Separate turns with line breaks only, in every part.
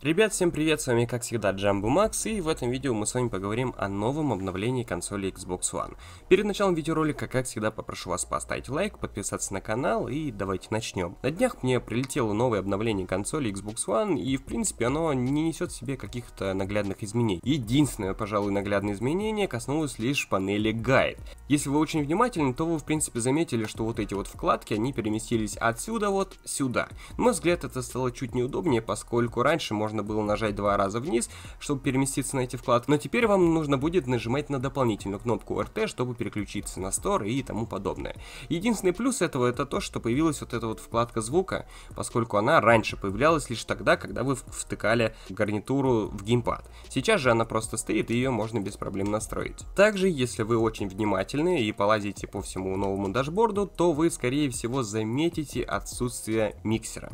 Ребят, всем привет, с вами как всегда Джамбу Макс, и в этом видео мы с вами поговорим о новом обновлении консоли Xbox One. Перед началом видеоролика, как всегда, попрошу вас поставить лайк, подписаться на канал, и давайте начнем. На днях мне прилетело новое обновление консоли Xbox One, и в принципе оно не несет в себе каких-то наглядных изменений. Единственное, пожалуй, наглядное изменение коснулось лишь панели Guide. Если вы очень внимательны, то вы в принципе заметили, что вот эти вот вкладки, они переместились отсюда вот сюда. На мой взгляд, это стало чуть неудобнее, поскольку раньше можно можно было нажать два раза вниз, чтобы переместиться на эти вкладки, но теперь вам нужно будет нажимать на дополнительную кнопку RT, чтобы переключиться на Store и тому подобное. Единственный плюс этого это то, что появилась вот эта вот вкладка звука, поскольку она раньше появлялась лишь тогда, когда вы втыкали гарнитуру в геймпад. Сейчас же она просто стоит и ее можно без проблем настроить. Также, если вы очень внимательны и полазите по всему новому дашборду, то вы скорее всего заметите отсутствие миксера.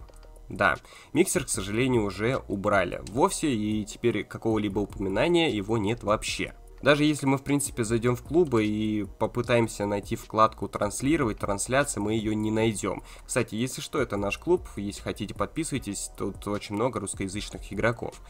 Да, миксер, к сожалению, уже убрали вовсе, и теперь какого-либо упоминания его нет вообще. Даже если мы, в принципе, зайдем в клубы и попытаемся найти вкладку «Транслировать», «Трансляция», мы ее не найдем. Кстати, если что, это наш клуб, если хотите, подписывайтесь, тут очень много русскоязычных игроков.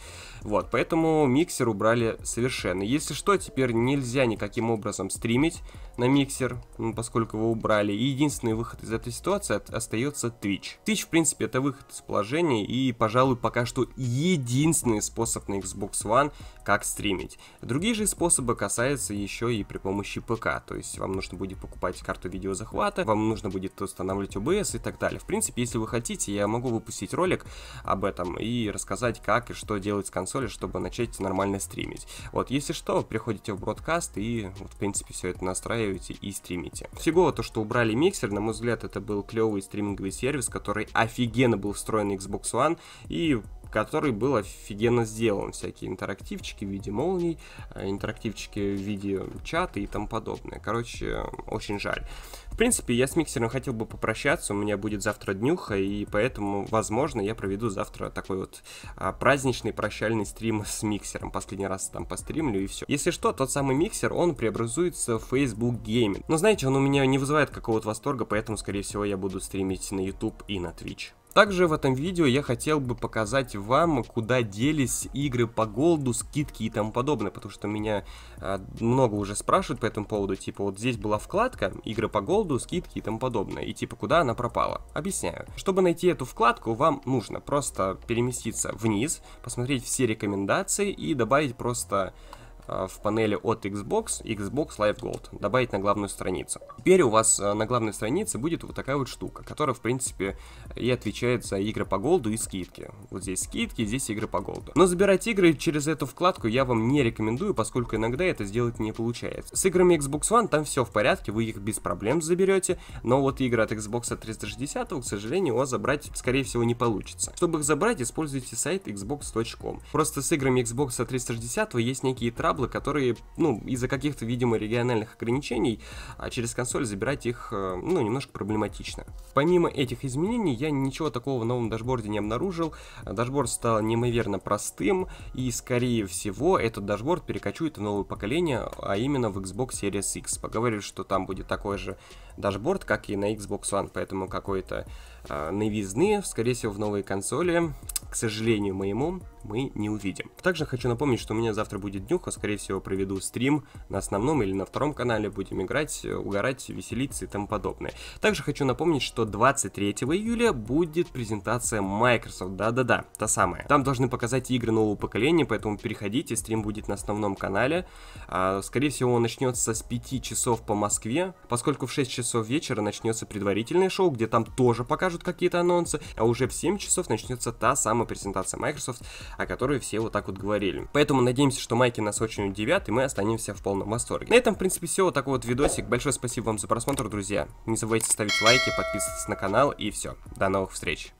Вот, поэтому миксер убрали совершенно. Если что, теперь нельзя никаким образом стримить на миксер, поскольку его убрали. И единственный выход из этой ситуации остается Twitch. Twitch, в принципе, это выход из положения и, пожалуй, пока что единственный способ на Xbox One, как стримить. Другие же способы способа касается еще и при помощи ПК, то есть вам нужно будет покупать карту видеозахвата, вам нужно будет устанавливать OBS и так далее. В принципе, если вы хотите, я могу выпустить ролик об этом и рассказать, как и что делать с консоли, чтобы начать нормально стримить. Вот, если что, приходите в бродкаст и, вот, в принципе, все это настраиваете и стримите. Всего то, что убрали миксер, на мой взгляд, это был клевый стриминговый сервис, который офигенно был встроен в Xbox One и который был офигенно сделан. Всякие интерактивчики в виде молний, э, интерактивчики в виде чата и тому подобное. Короче, очень жаль. В принципе, я с миксером хотел бы попрощаться, у меня будет завтра днюха, и поэтому, возможно, я проведу завтра такой вот а, праздничный прощальный стрим с миксером. Последний раз там постримлю и все. Если что, тот самый миксер, он преобразуется в Facebook Gaming. Но знаете, он у меня не вызывает какого-то восторга, поэтому, скорее всего, я буду стримить на YouTube и на Twitch. Также в этом видео я хотел бы показать вам, куда делись игры по голду, скидки и тому подобное, потому что меня а, много уже спрашивают по этому поводу, типа вот здесь была вкладка, игры по голду, скидки и тому подобное, и типа куда она пропала. Объясняю. Чтобы найти эту вкладку, вам нужно просто переместиться вниз, посмотреть все рекомендации и добавить просто Э, в панели от Xbox Xbox Live Gold, добавить на главную страницу. Теперь у вас э, на главной странице будет вот такая вот штука, которая, в принципе, и отвечает за игры по голду и скидки. Вот здесь скидки, здесь игры по голду. Но забирать игры через эту вкладку я вам не рекомендую, поскольку иногда это сделать не получается. С играми Xbox One там все в порядке, вы их без проблем заберете, но вот игры от Xbox 360, к сожалению, у вас забрать, скорее всего, не получится. Чтобы их забрать, используйте сайт xbox.com. Просто с играми Xbox 360 есть некие трабы, Diablo, которые, ну, из-за каких-то, видимо, региональных ограничений а через консоль забирать их, э, ну, немножко проблематично. Помимо этих изменений, я ничего такого в новом дашборде не обнаружил. Дашборд стал неимоверно простым, и, скорее всего, этот дашборд перекочует в новое поколение, а именно в Xbox Series X. Поговорили, что там будет такой же дашборд, как и на Xbox One, поэтому какой-то э, новизны, скорее всего, в новые консоли, к сожалению моему, мы не увидим. Также хочу напомнить, что у меня завтра будет днюха, скорее всего проведу стрим на основном или на втором канале, будем играть, э, угорать, веселиться и тому подобное. Также хочу напомнить, что 23 июля будет презентация Microsoft, да-да-да, та самая. Там должны показать игры нового поколения, поэтому переходите, стрим будет на основном канале. А, скорее всего он начнется с 5 часов по Москве, поскольку в 6 часов вечера начнется предварительное шоу, где там тоже покажут какие-то анонсы, а уже в 7 часов начнется та самая презентация Microsoft, о которой все вот так вот говорили. Поэтому надеемся, что майки нас очень удивят, и мы останемся в полном восторге. На этом, в принципе, все. Вот такой вот видосик. Большое спасибо вам за просмотр, друзья. Не забывайте ставить лайки, подписываться на канал, и все. До новых встреч.